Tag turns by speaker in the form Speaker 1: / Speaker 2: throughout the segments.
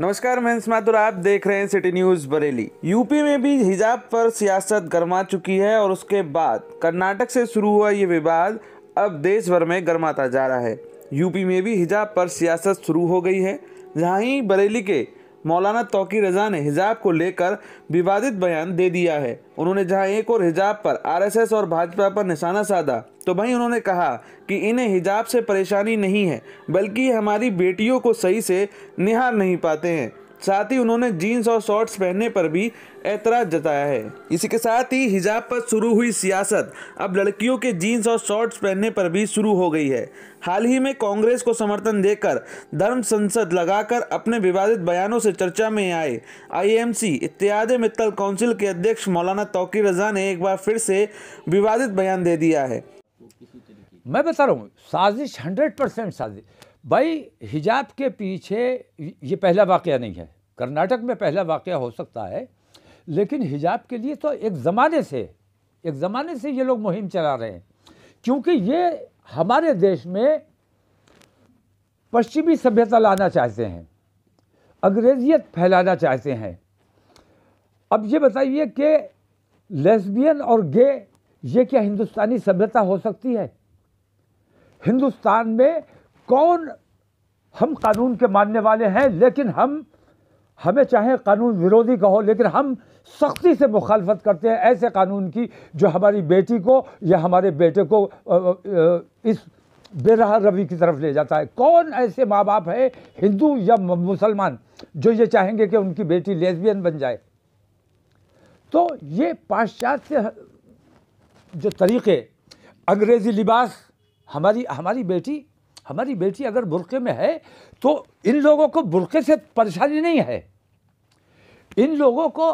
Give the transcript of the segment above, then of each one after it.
Speaker 1: नमस्कार मैं माथुर आप देख रहे हैं सिटी न्यूज बरेली यूपी में भी हिजाब पर सियासत गर्मा चुकी है और उसके बाद कर्नाटक से शुरू हुआ ये विवाद अब देश भर में गर्माता जा रहा है यूपी में भी हिजाब पर सियासत शुरू हो गई है जहाँ ही बरेली के मौलाना तोकी रजा ने हिजाब को लेकर विवादित बयान दे दिया है उन्होंने जहां एक और हिजाब पर आरएसएस और भाजपा पर निशाना साधा तो वहीं उन्होंने कहा कि इन्हें हिजाब से परेशानी नहीं है बल्कि हमारी बेटियों को सही से निहार नहीं पाते हैं साथ ही उन्होंने जीन्स और शॉर्ट्स पहनने पर भी ऐतराज जताया है इसी के साथ ही हिजाब पर शुरू हुई सियासत अब लड़कियों के जीन्स और शॉर्ट्स पहनने पर भी शुरू हो गई है हाल ही में कांग्रेस को समर्थन देकर धर्म संसद लगाकर अपने विवादित बयानों से चर्चा में आए आईएमसी इत्यादि मित्तल काउंसिल के अध्यक्ष मौलाना तोकी रजा ने एक बार फिर से विवादित बयान दे दिया है मैं बता रहा हूँ साजिश हंड्रेड परसेंट साजिश भाई हिजाब के पीछे ये पहला वाक़ नहीं है कर्नाटक में पहला वाक़ हो सकता है लेकिन हिजाब के लिए तो एक ज़माने से एक ज़माने से ये लोग मुहिम चला रहे हैं क्योंकि ये हमारे देश में पश्चिमी सभ्यता लाना चाहते हैं अंग्रेजियत फैलाना चाहते हैं अब ये बताइए कि लेस्बियन और गे ये क्या हिंदुस्तानी सभ्यता हो सकती है हिंदुस्तान में कौन हम कानून के मानने वाले हैं लेकिन हम हमें चाहे कानून विरोधी कहो लेकिन हम सख्ती से मुखालफत करते हैं ऐसे कानून की जो हमारी बेटी को या हमारे बेटे को इस बेरह रवि की तरफ ले जाता है कौन ऐसे माँ बाप है हिंदू या मुसलमान जो ये चाहेंगे कि उनकी बेटी लेस्बियन बन जाए तो ये पाश्चात्य जो तरीक़े अंग्रेज़ी लिबास हमारी हमारी बेटी हमारी बेटी अगर बुरके में है तो इन लोगों को बुरके से परेशानी नहीं है इन लोगों को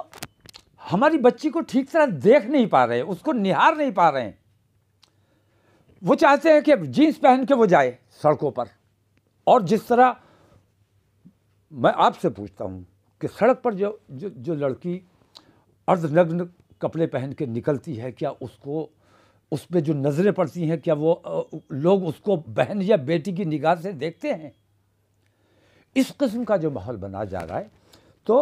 Speaker 1: हमारी बच्ची को ठीक तरह देख नहीं पा रहे उसको निहार नहीं पा रहे हैं वो चाहते हैं कि जीन्स पहन के वो जाए सड़कों पर और जिस तरह मैं आपसे पूछता हूँ कि सड़क पर जो जो, जो लड़की अर्धनग्न कपड़े पहन के निकलती है क्या उसको उस पर जो नज़रें पड़ती हैं क्या वो लोग उसको बहन या बेटी की निगाह से देखते हैं इस किस्म का जो माहौल बना जा रहा है तो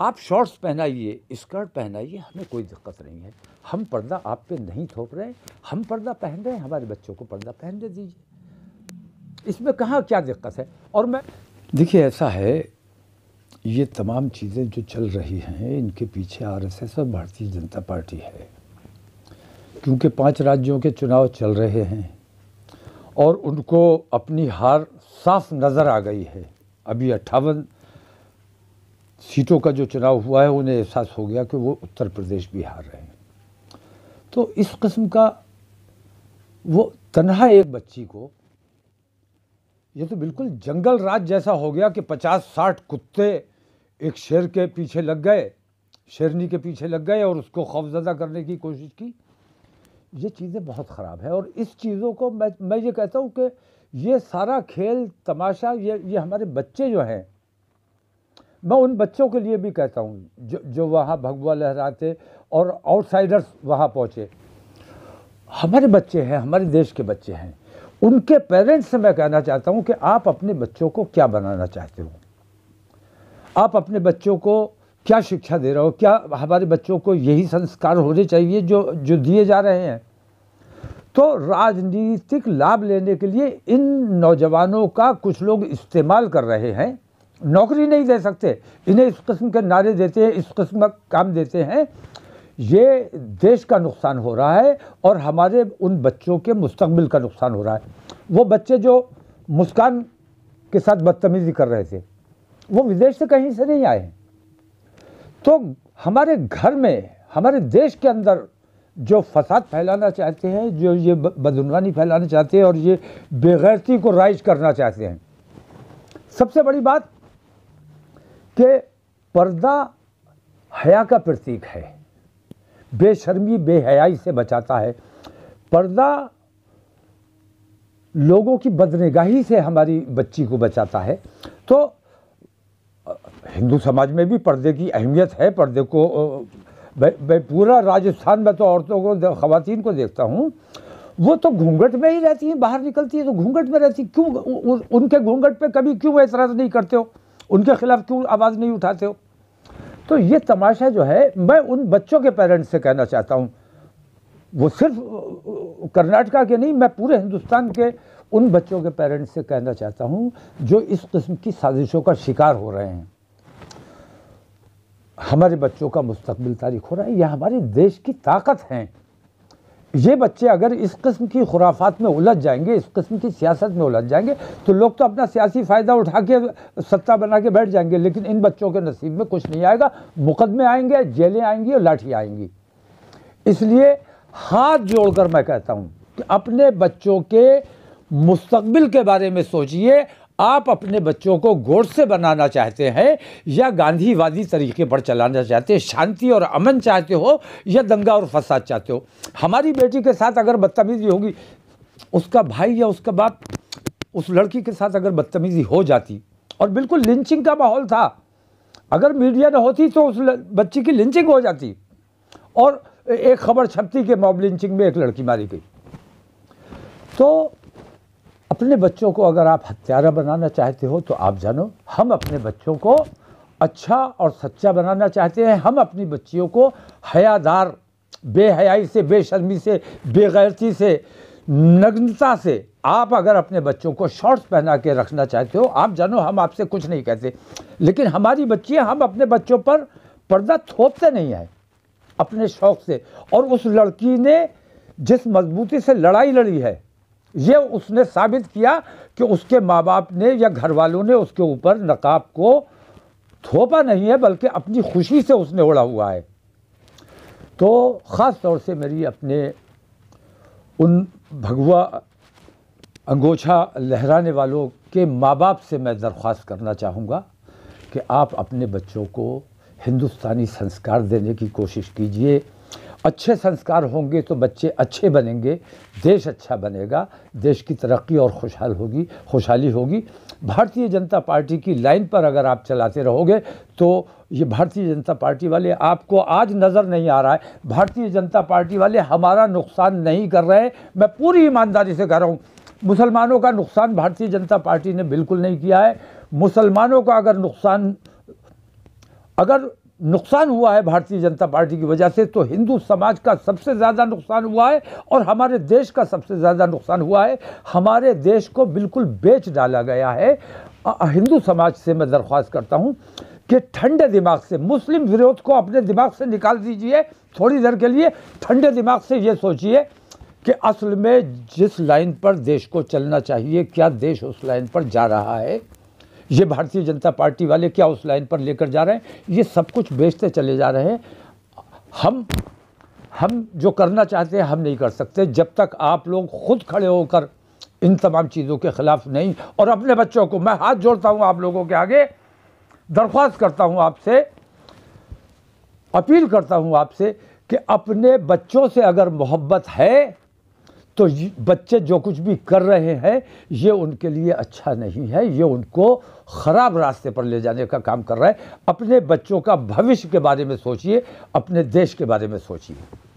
Speaker 1: आप शॉर्ट्स पहनाइए स्कर्ट पहनाइए हमें कोई दिक्कत नहीं है हम पर्दा आप पे नहीं थोप रहे हम पर्दा पहन रहे हैं हमारे बच्चों को पर्दा पहन दे दीजिए इसमें कहाँ क्या दिक्कत है और मैं देखिए ऐसा है ये तमाम चीज़ें जो चल रही हैं इनके पीछे आरएसएस और भारतीय जनता पार्टी है क्योंकि पांच राज्यों के चुनाव चल रहे हैं और उनको अपनी हार साफ नज़र आ गई है अभी अट्ठावन सीटों का जो चुनाव हुआ है उन्हें एहसास हो गया कि वो उत्तर प्रदेश भी हार रहे हैं तो इस कस्म का वो तनहा एक बच्ची को ये तो बिल्कुल जंगल राज जैसा हो गया कि पचास साठ कुत्ते एक शेर के पीछे लग गए शेरनी के पीछे लग गए और उसको खौफजदा करने की कोशिश की ये चीज़ें बहुत ख़राब हैं और इस चीज़ों को मैं मैं ये कहता हूँ कि ये सारा खेल तमाशा ये ये हमारे बच्चे जो हैं मैं उन बच्चों के लिए भी कहता हूँ जो जो वहाँ भगवा लहराते और आउटसाइडर्स वहाँ पहुँचे हमारे बच्चे हैं हमारे देश के बच्चे हैं उनके पेरेंट्स से मैं कहना चाहता हूँ कि आप अपने बच्चों को क्या बनाना चाहते हो आप अपने बच्चों को क्या शिक्षा दे रहे हो क्या हमारे बच्चों को यही संस्कार होने चाहिए जो जो दिए जा रहे हैं तो राजनीतिक लाभ लेने के लिए इन नौजवानों का कुछ लोग इस्तेमाल कर रहे हैं नौकरी नहीं दे सकते इन्हें इस किस्म के नारे देते हैं इस किस्म का काम देते हैं ये देश का नुकसान हो रहा है और हमारे उन बच्चों के मुस्तबिल का नुकसान हो रहा है वो बच्चे जो मुस्कान के साथ बदतमीज़ी कर रहे थे वो विदेश से कहीं से नहीं आए हैं तो हमारे घर में हमारे देश के अंदर जो फसाद फैलाना चाहते हैं जो ये बदनवानी फैलाना चाहते हैं और ये बेगैरती को राइज करना चाहते हैं सबसे बड़ी बात कि पर्दा हया का प्रतीक है बेशर्मी बेहयाई से बचाता है पर्दा लोगों की बदनेगाही से हमारी बच्ची को बचाता है तो हिंदू समाज में भी पर्दे की अहमियत है पर्दे को मैं पूरा राजस्थान में तो औरतों को ख़वान को देखता हूँ वो तो घूंघट में ही रहती हैं बाहर निकलती है तो घूंघट में रहती क्यों उनके घूंघट पे कभी क्यों एतराज़ नहीं करते हो उनके ख़िलाफ़ क्यों आवाज़ नहीं उठाते हो तो ये तमाशा जो है मैं उन बच्चों के पेरेंट्स से कहना चाहता हूँ वो सिर्फ कर्नाटका के नहीं मैं पूरे हिंदुस्तान के उन बच्चों के पेरेंट्स से कहना चाहता हूँ जो इस किस्म की साजिशों का शिकार हो रहे हैं हमारे बच्चों का मुस्तबिल तारीख हो रहा है यह हमारे देश की ताकत हैं ये बच्चे अगर इस किस्म की खुराफात में उलझ जाएंगे इस किस्म की सियासत में उलझ जाएंगे तो लोग तो अपना सियासी फ़ायदा उठा के सत्ता बना के बैठ जाएंगे लेकिन इन बच्चों के नसीब में कुछ नहीं आएगा मुकदमे आएंगे जेलें आएंगी और लाठी आएंगी इसलिए हाथ जोड़कर मैं कहता हूँ कि अपने बच्चों के मुस्तबिल के बारे में सोचिए आप अपने बच्चों को गोड़ से बनाना चाहते हैं या गांधीवादी तरीके पर चलाना चाहते हैं शांति और अमन चाहते हो या दंगा और फसाद चाहते हो हमारी बेटी के साथ अगर बदतमीजी होगी उसका भाई या उसका बाप उस लड़की के साथ अगर बदतमीजी हो जाती और बिल्कुल लिंचिंग का माहौल था अगर मीडिया न होती तो उस बच्ची की लिंचिंग हो जाती और एक खबर छपती कि मॉब लिंचिंग में एक लड़की मारी गई तो अपने बच्चों को अगर आप हत्यारा बनाना चाहते हो तो आप जानो हम अपने बच्चों को अच्छा और सच्चा बनाना चाहते हैं हम अपनी बच्चियों को हयादार बेहयाई से बेशर्मी से बेगैरती से नग्नता से आप अगर अपने बच्चों को शॉर्ट्स पहना के रखना चाहते हो आप जानो हम आपसे कुछ नहीं कहते लेकिन हमारी बच्चियाँ हम अपने बच्चों पर पर्दा थोपते नहीं हैं अपने शौक से और उस लड़की ने जिस मजबूती से लड़ाई लड़ी है ये उसने साबित किया कि उसके माँ बाप ने या घर वालों ने उसके ऊपर नकाब को थोपा नहीं है बल्कि अपनी खुशी से उसने उड़ा हुआ है तो ख़ास तौर से मेरी अपने उन भगवा अंगोछा लहराने वालों के माँ बाप से मैं दरख्वास्त करना चाहूँगा कि आप अपने बच्चों को हिंदुस्तानी संस्कार देने की कोशिश कीजिए अच्छे संस्कार होंगे तो बच्चे अच्छे बनेंगे देश अच्छा बनेगा देश की तरक्की और खुशहाल होगी खुशहाली होगी भारतीय जनता पार्टी की लाइन पर अगर आप चलाते रहोगे तो ये भारतीय जनता पार्टी वाले आपको आज नज़र नहीं आ रहा है भारतीय जनता पार्टी वाले हमारा नुकसान नहीं कर रहे मैं पूरी ईमानदारी से कह रहा हूँ मुसलमानों का नुकसान भारतीय जनता पार्टी ने बिल्कुल नहीं किया है मुसलमानों का अगर नुकसान अगर नुकसान हुआ है भारतीय जनता पार्टी की वजह से तो हिंदू समाज का सबसे ज़्यादा नुकसान हुआ है और हमारे देश का सबसे ज़्यादा नुकसान हुआ है हमारे देश को बिल्कुल बेच डाला गया है हिंदू समाज से मैं दरख्वास्त करता हूँ कि ठंडे दिमाग से मुस्लिम विरोध को अपने दिमाग से निकाल दीजिए थोड़ी देर के लिए ठंडे दिमाग से ये सोचिए कि असल में जिस लाइन पर देश को चलना चाहिए क्या देश उस लाइन पर जा रहा है ये भारतीय जनता पार्टी वाले क्या उस लाइन पर लेकर जा रहे हैं ये सब कुछ बेचते चले जा रहे हैं हम हम जो करना चाहते हैं हम नहीं कर सकते जब तक आप लोग खुद खड़े होकर इन तमाम चीज़ों के ख़िलाफ़ नहीं और अपने बच्चों को मैं हाथ जोड़ता हूँ आप लोगों के आगे दरख्वास्त करता हूँ आपसे अपील करता हूँ आपसे कि अपने बच्चों से अगर मोहब्बत है तो बच्चे जो कुछ भी कर रहे हैं ये उनके लिए अच्छा नहीं है ये उनको ख़राब रास्ते पर ले जाने का काम कर रहा है अपने बच्चों का भविष्य के बारे में सोचिए अपने देश के बारे में सोचिए